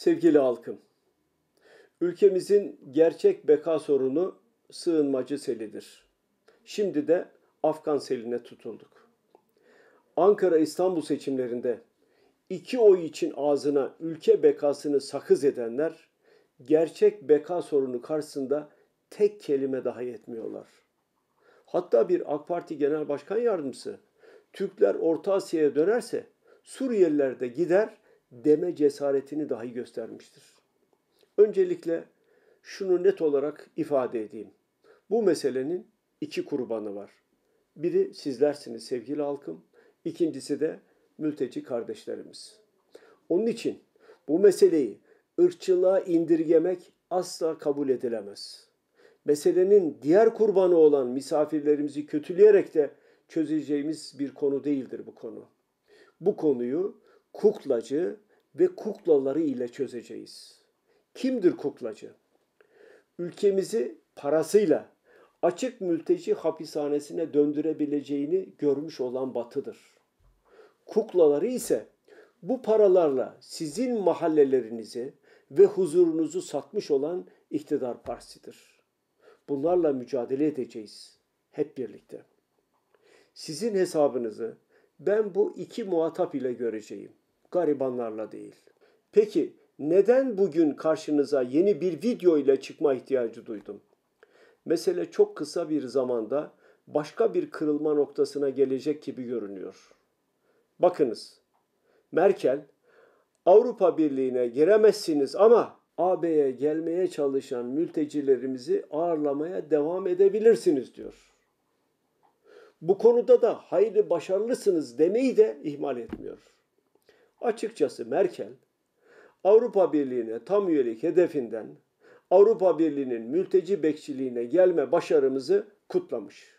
Sevgili halkım, ülkemizin gerçek beka sorunu sığınmacı selidir. Şimdi de Afgan seline tutulduk. Ankara-İstanbul seçimlerinde iki oy için ağzına ülke bekasını sakız edenler gerçek beka sorunu karşısında tek kelime daha yetmiyorlar. Hatta bir AK Parti Genel Başkan Yardımcısı Türkler Orta Asya'ya dönerse Suriyeliler de gider deme cesaretini dahi göstermiştir. Öncelikle şunu net olarak ifade edeyim. Bu meselenin iki kurbanı var. Biri sizlersiniz sevgili halkım, ikincisi de mülteci kardeşlerimiz. Onun için bu meseleyi ırkçılığa indirgemek asla kabul edilemez. Meselenin diğer kurbanı olan misafirlerimizi kötüleyerek de çözeceğimiz bir konu değildir bu konu. Bu konuyu kuklacı ve kuklaları ile çözeceğiz. Kimdir kuklacı? Ülkemizi parasıyla açık mülteci hapishanesine döndürebileceğini görmüş olan Batı'dır. Kuklaları ise bu paralarla sizin mahallelerinizi ve huzurunuzu satmış olan iktidar partisidir. Bunlarla mücadele edeceğiz hep birlikte. Sizin hesabınızı ben bu iki muhatap ile göreceğim garibanlarla değil. Peki neden bugün karşınıza yeni bir video ile çıkma ihtiyacı duydum? Mesele çok kısa bir zamanda başka bir kırılma noktasına gelecek gibi görünüyor. Bakınız, Merkel Avrupa Birliği'ne giremezsiniz ama AB'ye gelmeye çalışan mültecilerimizi ağırlamaya devam edebilirsiniz diyor. Bu konuda da hayli başarılısınız demeyi de ihmal etmiyor. Açıkçası Merkel Avrupa Birliği'ne tam üyelik hedefinden Avrupa Birliği'nin mülteci bekçiliğine gelme başarımızı kutlamış.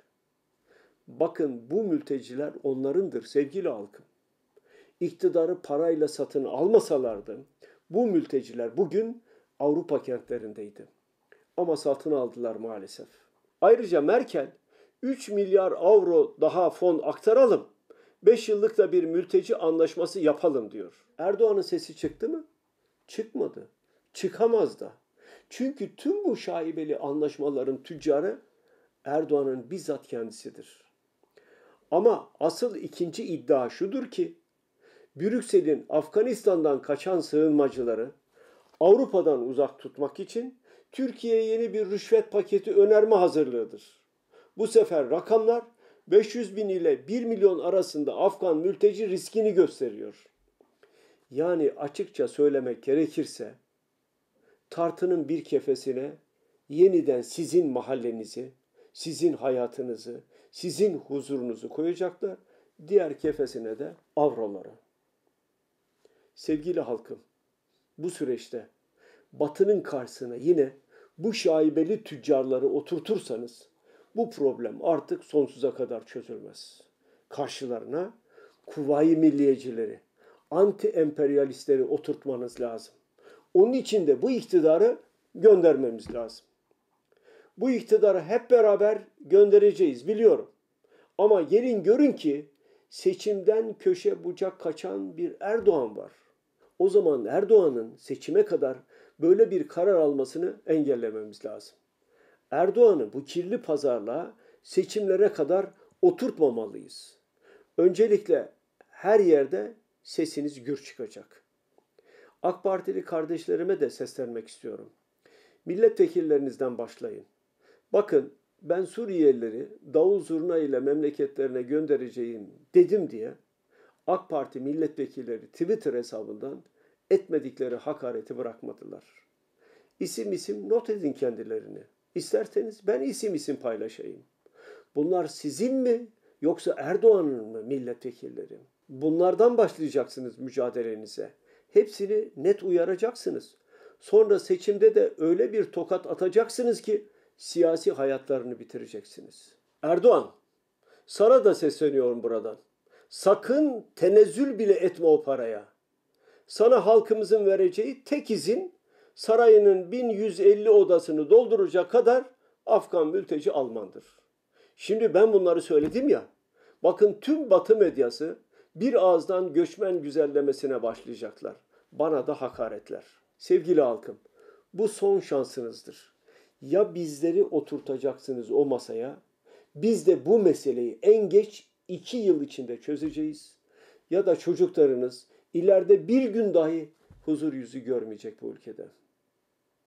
Bakın bu mülteciler onlarındır sevgili halkım. İktidarı parayla satın almasalardı bu mülteciler bugün Avrupa kentlerindeydi. Ama satın aldılar maalesef. Ayrıca Merkel 3 milyar avro daha fon aktaralım. 5 yıllık da bir mülteci anlaşması yapalım diyor. Erdoğan'ın sesi çıktı mı? Çıkmadı. Çıkamaz da. Çünkü tüm bu şaibeli anlaşmaların tüccarı Erdoğan'ın bizzat kendisidir. Ama asıl ikinci iddia şudur ki Brüksel'in Afganistan'dan kaçan sığınmacıları Avrupa'dan uzak tutmak için Türkiye'ye yeni bir rüşvet paketi önerme hazırlığıdır. Bu sefer rakamlar 500 bin ile 1 milyon arasında Afgan mülteci riskini gösteriyor. Yani açıkça söylemek gerekirse tartının bir kefesine yeniden sizin mahallenizi, sizin hayatınızı, sizin huzurunuzu koyacaklar. Diğer kefesine de avraları. Sevgili halkım, bu süreçte batının karşısına yine bu şaibeli tüccarları oturtursanız bu problem artık sonsuza kadar çözülmez. Karşılarına kuvayi milliyecileri, anti emperyalistleri oturtmanız lazım. Onun için de bu iktidarı göndermemiz lazım. Bu iktidarı hep beraber göndereceğiz biliyorum. Ama gelin görün ki seçimden köşe bucak kaçan bir Erdoğan var. O zaman Erdoğan'ın seçime kadar böyle bir karar almasını engellememiz lazım. Erdoğan'ı bu kirli pazarla seçimlere kadar oturtmamalıyız. Öncelikle her yerde sesiniz gür çıkacak. AK Partili kardeşlerime de seslenmek istiyorum. Milletvekillerinizden başlayın. Bakın ben Suriyelileri davul zurna ile memleketlerine göndereceğim dedim diye AK Parti milletvekilleri Twitter hesabından etmedikleri hakareti bırakmadılar. İsim isim not edin kendilerini. İsterseniz ben isim isim paylaşayım. Bunlar sizin mi yoksa Erdoğan'ın mı milletvekilleri? Bunlardan başlayacaksınız mücadelenize. Hepsini net uyaracaksınız. Sonra seçimde de öyle bir tokat atacaksınız ki siyasi hayatlarını bitireceksiniz. Erdoğan, sana da sesleniyorum buradan. Sakın tenezzül bile etme o paraya. Sana halkımızın vereceği tek izin sarayının 1150 odasını dolduracak kadar Afgan mülteci Almandır. Şimdi ben bunları söyledim ya. Bakın tüm Batı medyası bir ağızdan göçmen güzellemesine başlayacaklar. Bana da hakaretler. Sevgili halkım, bu son şansınızdır. Ya bizleri oturtacaksınız o masaya, biz de bu meseleyi en geç iki yıl içinde çözeceğiz. Ya da çocuklarınız ileride bir gün dahi huzur yüzü görmeyecek bu ülkede.